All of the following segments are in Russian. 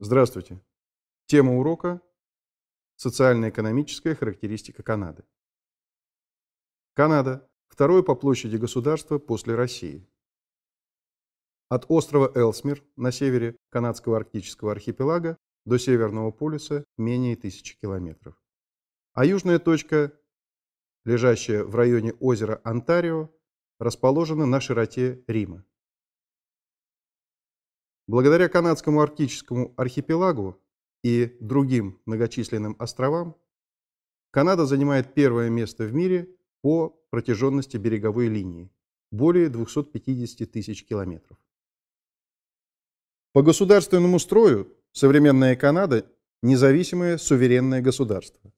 Здравствуйте. Тема урока – социально-экономическая характеристика Канады. Канада – второе по площади государство после России. От острова Элсмир на севере канадского арктического архипелага до Северного полюса менее тысячи километров. А южная точка, лежащая в районе озера Онтарио, расположена на широте Рима. Благодаря канадскому арктическому архипелагу и другим многочисленным островам Канада занимает первое место в мире по протяженности береговой линии – более 250 тысяч километров. По государственному строю современная Канада – независимое суверенное государство.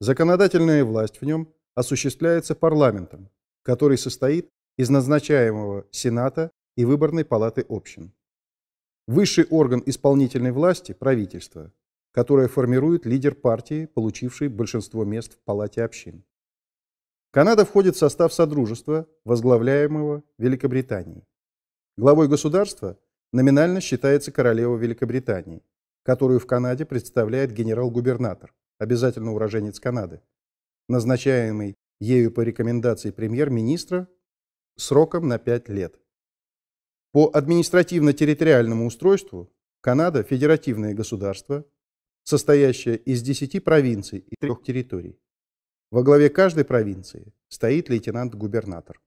Законодательная власть в нем осуществляется парламентом, который состоит из назначаемого Сената и выборной палаты общин. Высший орган исполнительной власти – правительство, которое формирует лидер партии, получивший большинство мест в Палате общин. Канада входит в состав Содружества, возглавляемого Великобританией. Главой государства номинально считается королева Великобритании, которую в Канаде представляет генерал-губернатор, обязательно уроженец Канады, назначаемый ею по рекомендации премьер-министра сроком на 5 лет. По административно-территориальному устройству Канада – федеративное государство, состоящее из 10 провинций и трех территорий. Во главе каждой провинции стоит лейтенант-губернатор.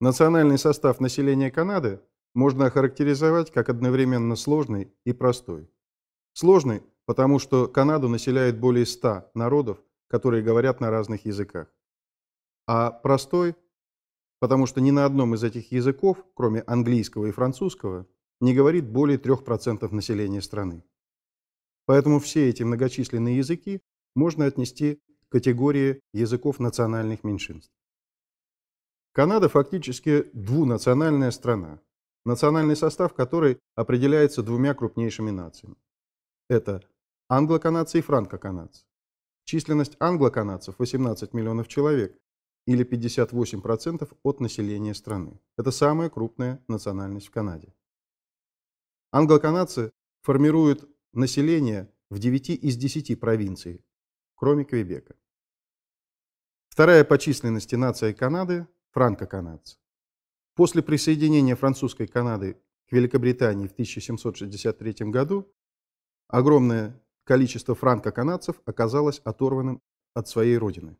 Национальный состав населения Канады можно охарактеризовать как одновременно сложный и простой. Сложный, потому что Канаду населяет более 100 народов, которые говорят на разных языках. А простой, потому что ни на одном из этих языков, кроме английского и французского, не говорит более 3% населения страны. Поэтому все эти многочисленные языки можно отнести к категории языков национальных меньшинств. Канада фактически двунациональная страна, национальный состав которой определяется двумя крупнейшими нациями. Это англоканадцы и франкоканадцы. Численность англоканадцев 18 миллионов человек, или 58% от населения страны. Это самая крупная национальность в Канаде. Англоканадцы формируют население в 9 из 10 провинций, кроме Квебека. Вторая по численности нация Канады – франко-канадцы. После присоединения французской Канады к Великобритании в 1763 году огромное количество франко-канадцев оказалось оторванным от своей родины.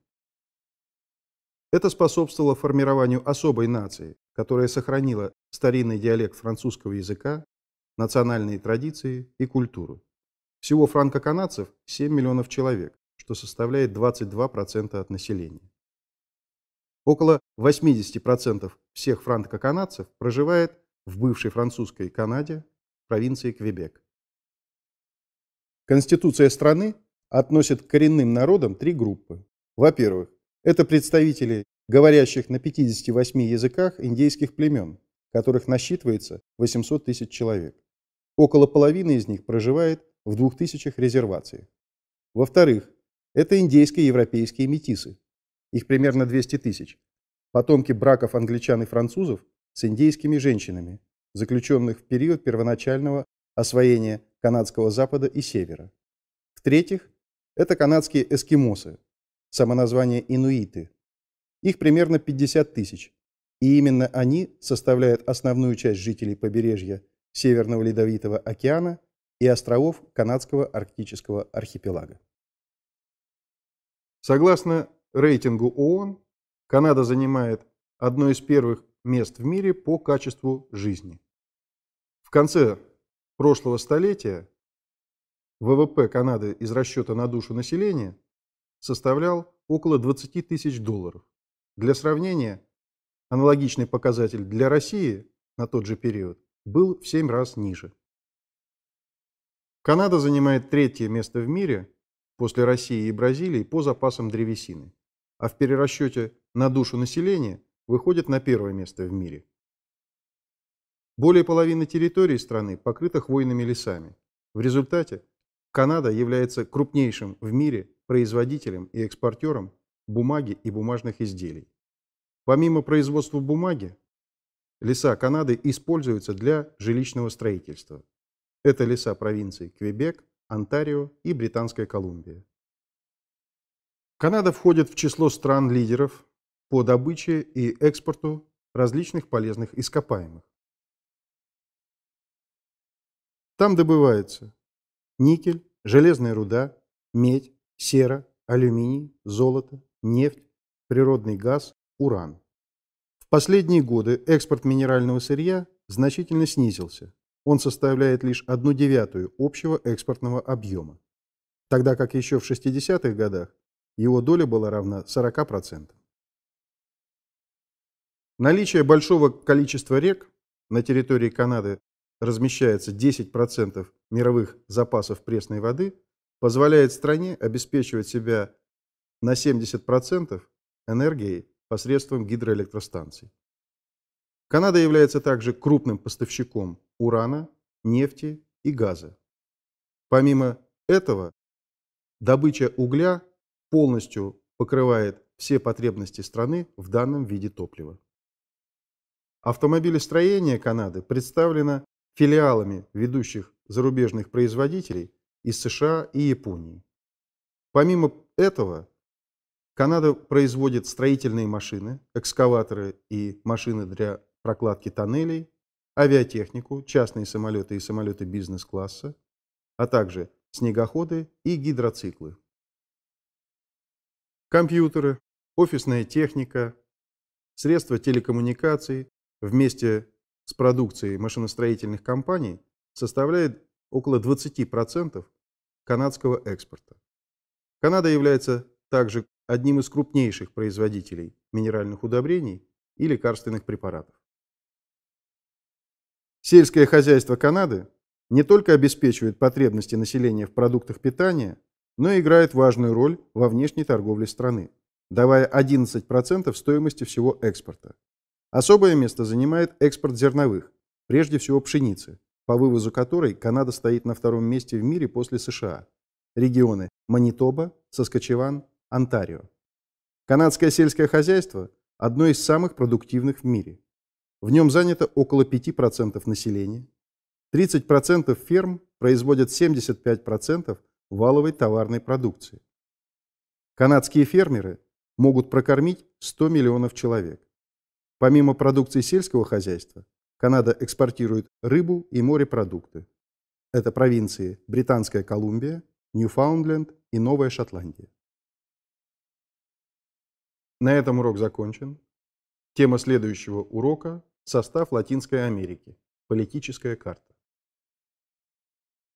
Это способствовало формированию особой нации, которая сохранила старинный диалект французского языка, национальные традиции и культуру. Всего франко-канадцев 7 миллионов человек, что составляет 22% от населения. Около 80% всех франко-канадцев проживает в бывшей французской Канаде, провинции Квебек. Конституция страны относит к коренным народам три группы. Во-первых, это представители говорящих на 58 языках индейских племен, которых насчитывается 800 тысяч человек. Около половины из них проживает в 2000 резервациях. Во-вторых, это индейско-европейские метисы. Их примерно 200 тысяч. Потомки браков англичан и французов с индейскими женщинами, заключенных в период первоначального освоения канадского запада и севера. В-третьих, это канадские эскимосы, само название «инуиты». Их примерно 50 тысяч, и именно они составляют основную часть жителей побережья Северного Ледовитого океана и островов Канадского арктического архипелага. Согласно рейтингу ООН, Канада занимает одно из первых мест в мире по качеству жизни. В конце прошлого столетия ВВП Канады из расчета на душу населения – составлял около 20 тысяч долларов. Для сравнения, аналогичный показатель для России на тот же период был в 7 раз ниже. Канада занимает третье место в мире после России и Бразилии по запасам древесины, а в перерасчете на душу населения выходит на первое место в мире. Более половины территории страны покрыта хвойными лесами. В результате Канада является крупнейшим в мире производителям и экспортерам бумаги и бумажных изделий. Помимо производства бумаги, леса Канады используются для жилищного строительства. Это леса провинций Квебек, Онтарио и Британская Колумбия. Канада входит в число стран-лидеров по добыче и экспорту различных полезных ископаемых. Там добывается никель, железная руда, медь, сера, алюминий, золото, нефть, природный газ, уран. В последние годы экспорт минерального сырья значительно снизился. Он составляет лишь одну девятую общего экспортного объема, тогда как еще в 60-х годах его доля была равна 40%. Наличие большого количества рек на территории Канады размещается 10% мировых запасов пресной воды – позволяет стране обеспечивать себя на 70% энергией посредством гидроэлектростанций. Канада является также крупным поставщиком урана, нефти и газа. Помимо этого, добыча угля полностью покрывает все потребности страны в данном виде топлива. Автомобилестроение Канады представлено филиалами ведущих зарубежных производителей из США и Японии. Помимо этого, Канада производит строительные машины, экскаваторы и машины для прокладки тоннелей, авиатехнику, частные самолеты и самолеты бизнес-класса, а также снегоходы и гидроциклы. Компьютеры, офисная техника, средства телекоммуникаций вместе с продукцией машиностроительных компаний составляет около 20% канадского экспорта. Канада является также одним из крупнейших производителей минеральных удобрений и лекарственных препаратов. Сельское хозяйство Канады не только обеспечивает потребности населения в продуктах питания, но и играет важную роль во внешней торговле страны, давая 11% стоимости всего экспорта. Особое место занимает экспорт зерновых, прежде всего пшеницы, по вывозу которой Канада стоит на втором месте в мире после США. Регионы Манитоба, Саскачеван, Онтарио. Канадское сельское хозяйство – одно из самых продуктивных в мире. В нем занято около 5% населения. 30% ферм производят 75% валовой товарной продукции. Канадские фермеры могут прокормить 100 миллионов человек. Помимо продукции сельского хозяйства, Канада экспортирует рыбу и морепродукты. Это провинции Британская Колумбия, Ньюфаундленд и Новая Шотландия. На этом урок закончен. Тема следующего урока – состав Латинской Америки. Политическая карта.